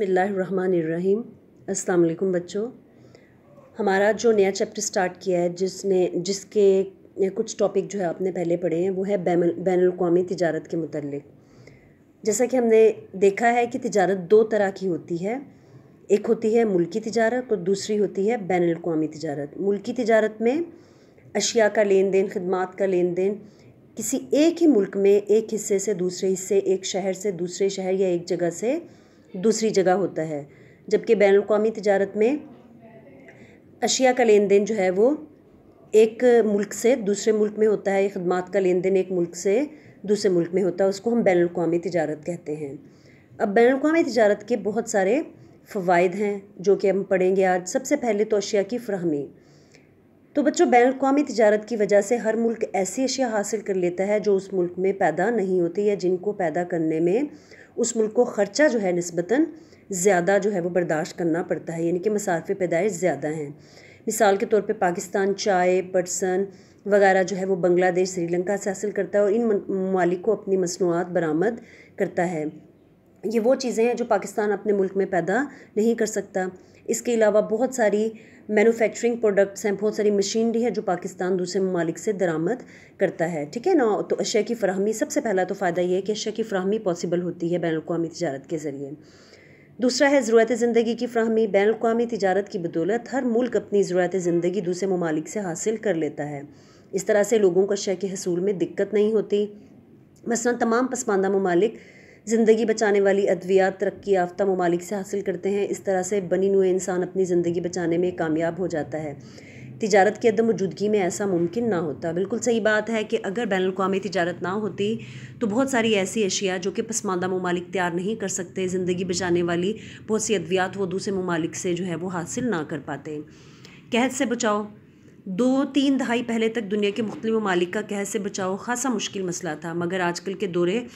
बसमिलीम अलकुम बच्चों हमारा जो नया चैप्टर स्टार्ट किया है जिसने जिसके कुछ टॉपिक जो है आपने पहले पढ़े हैं वो है बैन अवी तजारत के मतलब जैसा कि हमने देखा है कि तजारत दो तरह की होती है एक होती है मुल्की तजारत और दूसरी होती है बैन अवी तजारत मुल्की तजारत में अशिया का लेन देन खदमात का लेन देन किसी एक ही मुल्क में एक हिस्से से दूसरे हिस्से एक शहर से दूसरे शहर या एक जगह से दूसरी जगह होता है जबकि बैन अवी तजारत में अशिया का लेन देन जो है वो एक मुल्क से दूसरे मुल्क में होता है ख़दमात का लेन देन एक मुल्क से दूसरे मुल्क में होता है उसको हम बैन अवी तजारत कहते हैं अब बैन अवी तजारत के बहुत सारे फ़वाद हैं जो कि हम पढ़ेंगे आज सबसे पहले तो अशिया की फ्राहमी तो बच्चों बैन अवी तजारत की वजह से हर मुल्क ऐसी अशिया हासिल कर लेता है जो उस मुल्क में पैदा नहीं होती या जिनको पैदा करने में उस मुल्क को ख़र्चा जो है नस्बता ज़्यादा जो है वो बर्दाश्त करना पड़ता है यानी कि मसारफ पैदाइश ज़्यादा हैं मिसाल के तौर पर पाकिस्तान चाय पर्सन वगैरह जो है वो बांग्लादेश श्रीलंका से हासिल करता है और इन ममालिक को अपनी मसनूआत बरामद करता है ये वो चीज़ें हैं जो पाकिस्तान अपने मुल्क में पैदा नहीं कर सकता इसके अलावा बहुत सारी मैनुफैक्चरिंग प्रोडक्ट्स हैं बहुत सारी मशीनरी है जो पाकिस्तान दूसरे ममालिक से दरामद करता है ठीक है ना तो अशय की फ्राहमी सबसे पहला तो फ़ायदा ये है कि अशय की फ्राहमी पॉसिबल होती है बैन अवी तजारत के ज़रिए दूसरा है ज़रूरत ज़िंदगी की फ्राहमी बैन अवी तजारत की बदौलत हर मुल्क अपनी ज़रूरत ज़िंदगी दूसरे ममालिक से हासिल कर लेता है इस तरह से लोगों को शय के हसूल में दिक्कत नहीं होती मसला तमाम पसमानदा ममालिक ज़िंदगी बचाने वाली अद्वियात तरक्की याफ्ता ममालिक से हासिल करते हैं इस तरह से बनी नुए इंसान अपनी ज़िंदगी बचाने में कामयाब हो जाता है तजारत की अदम मौजूदगी में ऐसा मुमकिन ना होता बिल्कुल सही बात है कि अगर बैन अवी तजारत ना होती तो बहुत सारी ऐसी अशिया जो कि पसमानदा ममालिक तैयार नहीं कर सकते ज़िंदगी बचाने वाली बहुत सी अद्वियात वो दूसरे ममालिक से जो है वो हासिल ना कर पाते कहत से बचाओ दो तीन दहाई पहले तक दुनिया के मुख्तु ममालिक का कहत से बचाओ खासा मुश्किल मसला था मगर आजकल के दौरे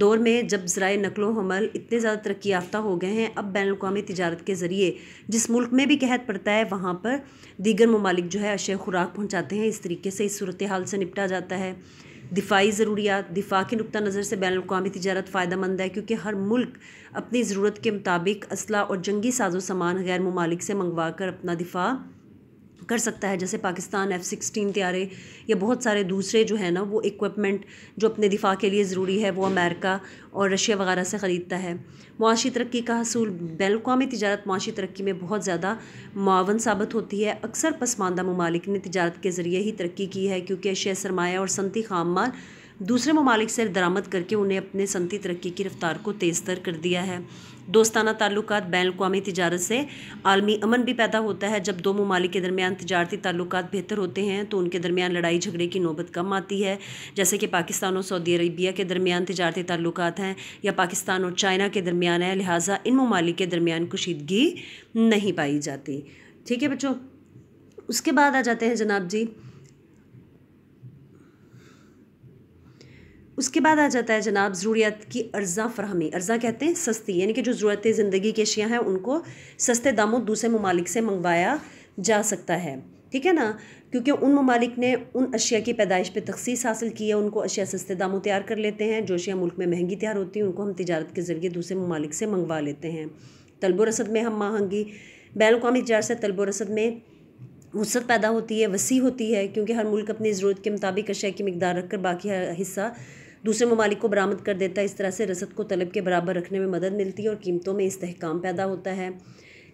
दौर में जब ज़राए नकलो हमल इतने ज़्यादा तरक्की याफ्ता हो गए हैं अब बैन अवी तजारत के ज़रिए जिस मुल्क में भी कहत पड़ता है वहाँ पर दीगर ममालिक जो है अशय खुराक पहुँचाते हैं इस तरीके से इस सूरत हाल से निपटा जाता है दिफाई ज़रूरियात दिफा के नुक़ नज़र से बैन अवी तजारत फ़ायदा मंद है क्योंकि हर मुल्क अपनी ज़रूरत के मुताबिक असला और जंगी साजो सामान गैर ममालिक से मंगवा कर अपना दिफा कर सकता है जैसे पाकिस्तान एफ़ सिक्सटीन त्यारे या बहुत सारे दूसरे जो है ना वो इक्विपमेंट जो अपने दिफा के लिए ज़रूरी है वो अमेरिका और रशिया वगैरह से ख़रीदता है मुआशी तरक्की का हसूल बैन अवी तजारत मुआशी तरक्की में बहुत ज़्यादा मावन साबित होती है अक्सर पसमानदा ममालिक ने तजारत के ज़रिए ही तरक्की की है क्योंकि अशिया सरमाया और सनती खाम माल दूसरे ममालिक से दरामद करके उन्हें अपने सनती तरक्की की रफ्तार को तेज़ तर कर दिया है दोस्ताना ताल्लुक बैन अवी तजारत से आलमी अमन भी पैदा होता है जब दो ममालिक के दरमियान तजारती ताल्लुक बेहतर होते हैं तो उनके दरमियान लड़ाई झगड़े की नौबत कम आती है जैसे कि पाकिस्तान और सऊदी अरबिया के दरमियान तजारती ताल्लुक हैं या पाकिस्तान और चाइना के दरमियान है लिहाजा इन ममालिक के दरमियान कुशीदगी नहीं पाई जाती ठीक है बच्चों उसके बाद आ जाते हैं जनाब जी उसके बाद आ जाता है जनाब ज़रूरियात की अर्ज़ा फरहमी अर्ज़ा कहते हैं सस्ती यानी कि जो ज़रूरत ज़िंदगी की अशिया हैं उनको सस्ते दामों दूसरे ममालिक से मंगवाया जा सकता है ठीक है ना क्योंकि उन ममालिक ने उन अशिया की पैदाइश पर तखसीस हासिल की है उनको अशिया सस्ते दामों तैयार कर लेते हैं जो अशिया मुल्क में महंगी तैयार होती हैं उनको हम तजारत के ज़रिए दूसरे ममालिक से मंगवा लेते हैं तलबोरसद रसद में हम माहंगी बैन अवी तजार से तलबो रसद में वसत पैदा होती है वसी होती है क्योंकि हर मुल्क अपनी ज़रूरत के मुताबिक अशिया की मकदार रखकर बाकी हिस्सा दूसरे ममालिक को बरामद कर देता है इस तरह से रसद को तलब के बराबर रखने में मदद मिलती है और कीमतों में इस्तेकाम पैदा होता है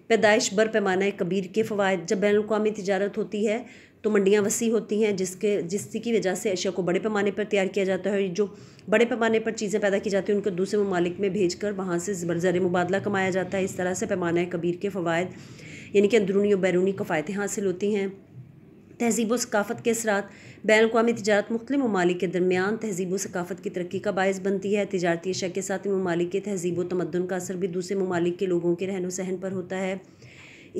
पैदाइश बर पैमाना कबीर के फ़वाद जब बैन अवी तजारत होती है तो मंडियाँ वसी होती हैं जिसके जिसकी वजह से अशिया को बड़े पैमाने पर तैयार किया जाता है जो बड़े पैमाने पर चीज़ें पैदा की जाती हैं उनको दूसरे ममालिक में भेज कर वहाँ से ज़र मुबादला कमाया जाता है इस तरह से पैमाना कबीर के फ़वाद यानी कि अंदरूनी और बैरूनी कफ़ायतें हासिल होती हैं तहजीब सकाफ़त के असरा बैन अवी तजारत मुख्त ममालिक के दरमियान तहजीब सकाफ़त की तरक्की का बायस बनती है तजारती अशा के साथ ममालिक के तहजीब तमदन का असर भी दूसरे ममालिक के लोगों के रहन सहन पर होता है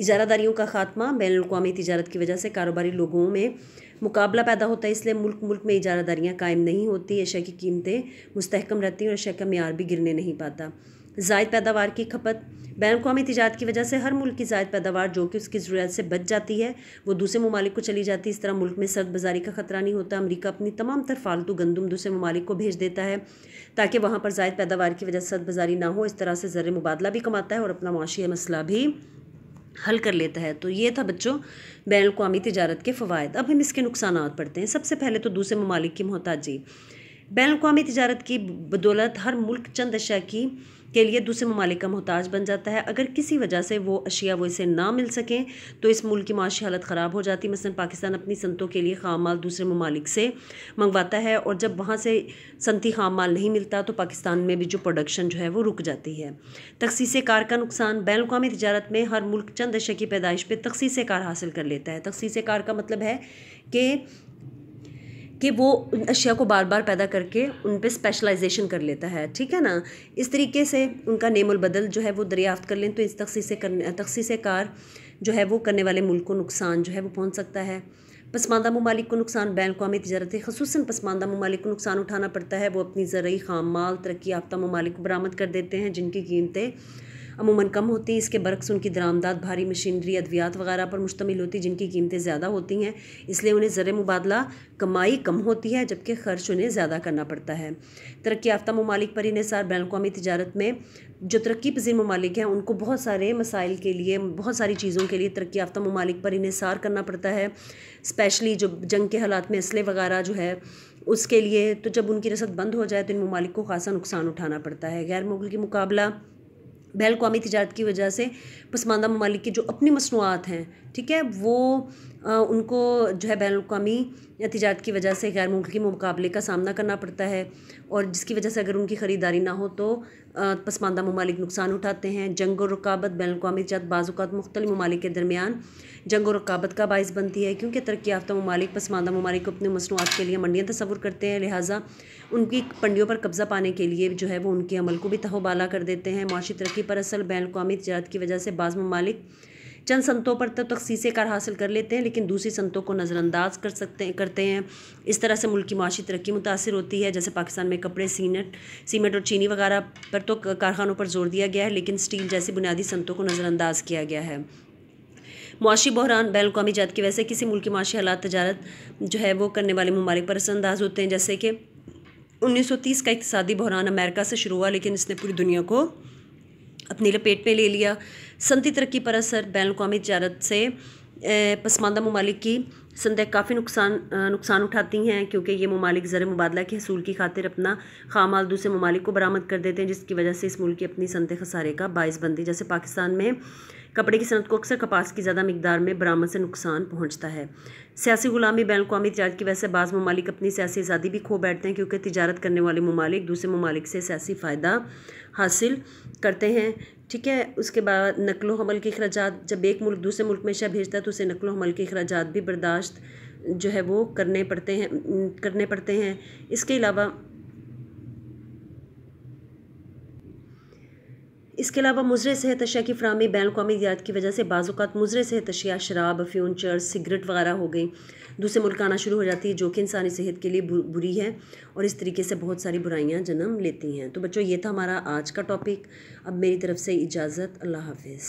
इजारादारियों का खात्मा बैन अवी तजारत की वजह से कारोबारी लोगों में मुकाबला पैदा होता है इसलिए मुल्क मुल्क में इजारादारियाँ कायम नहीं होती अशा की कीमतें मुस्तकम रहती हैं और अशा का मैार भी गिरने नहीं पाता जायद पैदावार की खपत बैन अवी तजारत की वजह से हर मुल्क की जायद पैदावार जो कि उसकी ज़रूरत से बच जाती है वो दूसरे ममालिक को चली जाती है इस तरह मुल्क में सर्द बाजारी का खतरा नहीं होता अमरीका अपनी तमाम तर फालतू गंदम दूसरे ममालिक को भेज देता है ताकि वहाँ पर जायद पैदावार की वजह से सर्द बाजारी ना हो इस तरह से ज़र मुबादला भी कमाता है और अपना माशी मसला भी हल कर लेता है तो ये था बच्चों बैन अवी तजारत के फ़वाद अब हम इसके नुकसान पढ़ते हैं सबसे पहले तो दूसरे ममालिक की मोहताजी बैन अवी तजारत की बदौलत हर मुल्क चंद अशा की के लिए दूसरे ममालिक का मोहताज बन जाता है अगर किसी वजह से वो अशिया वो इसे ना मिल सकें तो इस मुल्क की माशी हालत ख़राब हो जाती मसलन पाकिस्तान अपनी सनतों के लिए खाम माल दूसरे ममालिक से मंगवाता है और जब वहाँ से सनती खाम माल नहीं मिलता तो पाकिस्तान में भी जो प्रोडक्शन जो है वो रुक जाती है तखसीस कार का नुकसान बैन अवी तजारत में हर मुल्क चंद अशे की पैदाइश पर तखसीस कार हासिल कर लेता है तखसीस कार का मतलब है कि कि वो उन अशिया को बार बार पैदा करके उन पर स्पेशलाइजेशन कर लेता है ठीक है ना इस तरीके से उनका नेमलबदल जो है वो दरियाफ्त कर लें तो इस तखसीस करने तखसीस कार जो है वो करने वाले मुल्क को नुकसान जो है वो पहुँच सकता है पसमानदा ममालिक को नुकसान बैन अवी तजारत खसूस पसमानदा ममालिक को नुकसान उठाना पड़ता है वो अपनी ज़रूरी खाम माल तरक्की याफ्तः ममालिक को बरामद कर देते हैं जिनकी कीमतें अमूमन कम होती इसके बरक्स उनकी दरामदाद भारी मशीनरी अद्वियात वगैरह पर मुश्तमिल होती जिनकी कीमतें ज़्यादा होती हैं इसलिए उन्हें ज़र मुबादला कमाई कम होती है जबकि खर्च उन्हें ज़्यादा करना पड़ता है तरक्की याफ्ता ममालिक पर इसार बैन अवी तजारत में जो तरक्की पजी ममालिक हैं उनको बहुत सारे मसाइल के लिए बहुत सारी चीज़ों के लिए तरक्की याफ्ता ममालिक पर इसार करना पड़ता है स्पेशली जो जंग के हालात में असले वगैरह जो है उसके लिए तो जब उनकी रसद बंद हो जाए तो इन ममालिक को खासा नुकसान उठाना पड़ता है गैर मुगल के मुकाबला बैल कौमी तजारत की वजह से पसमानदा ममालिक के जो अपनी मसनूआत हैं ठीक है वो आ, उनको जो है बैन अवी तजारत की वजह से गैर मुल्की मुकाबले का सामना करना पड़ता है और जिसकी वजह से अगर उनकी ख़रीदारी ना हो तो पसमानदा ममालिक नुकसान उठाते हैं जंग और रुकावत बैन अवी तजारत बाज़ात मुख्तलि ममालिक के दरमियान जंग और रकाबत का बायस बनती है क्योंकि तरक् याफ्तर ममालिक पसमानदा ममालिक को अपने मसनूआत के लिए मंडियाँ तस्वुर करते हैं लिहाजा उनकी पंडियों पर कब्ज़ा पाने के लिए जो है वो उनके अमल को भी तहोबाला कर देते हैं माशी तरक्की पर असल बैन अवी तजारत की वजह से बाज़ ममालिक चंद संतों पर तो तखसीस कार हासिल कर लेते हैं लेकिन दूसरी संतों को नज़रअंदाज कर सकते हैं करते हैं इस तरह से मुल्क की माशी तरक्की मुतासर होती है जैसे पाकिस्तान में कपड़े सीमेंट सीमेंट और चीनी वगैरह पर तो कारखानों पर जोर दिया गया है लेकिन स्टील जैसी बुनियादी संतों को नज़रअंदाज किया गया है मुआशी बहरान बैन अवी जात की वैसे किसी मुल्क माशी हालात तजारत जो है वो करने वाले ममालिक पर असरअंदाज होते हैं जैसे कि 1930 का इकतदी बहरान अमेरिका से शुरू हुआ लेकिन इसने पूरी दुनिया को अपनी लपेट में ले लिया सनती तरक्की पर असर बैन अवी तजारत से पसमानदा ममालिक की संदेह काफ़ी नुकसान नुकसान उठाती हैं क्योंकि ये ममालिक ज़र मुबादला के हसूल की खातिर अपना खामाल दूसरे ममालिक को बरामद कर देते हैं जिसकी वजह से इस मुल्क की अपनी सनत खसारे का बायस बनती है जैसे पाकिस्तान में कपड़े की सनत को अक्सर कपास की ज़्यादा मकदार में बरामद से नुकसान पहुँचता है सियासी गुलामी बैन अवी तजारत की वजह से बाज़ ममालिक अपनी सियासी आज़ादी भी खो बैठते हैं क्योंकि तजारत करने वाले ममालिक दूसरे ममालिक से सियासी फ़ायदा हासिल करते हैं ठीक है उसके बाद नकलो हमल के अखराज जब एक मुल्क दूसरे मुल्क में शह भेजता है तो उसे नकलो हमल के अखराज भी बर्दाश्त जो है वो करने पड़ते हैं करने पड़ते हैं इसके अलावा इसके अलावा मुजर सेहत अशिया की फ्राहमी बैन अवी ईजाद की वजह से बाज़ात मुजर सेहत अशिया शराब फ्यून चर्स सिगरेट वगैरह हो गई दूसरे मुल्क आना शुरू हो जाती है जो कि इंसानी सेहत के लिए बुरी है और इस तरीके से बहुत सारी बुराइयाँ जन्म लेती हैं तो बच्चों ये था हमारा आज का टॉपिक अब मेरी तरफ से इजाज़त अल्लाह हाफिज़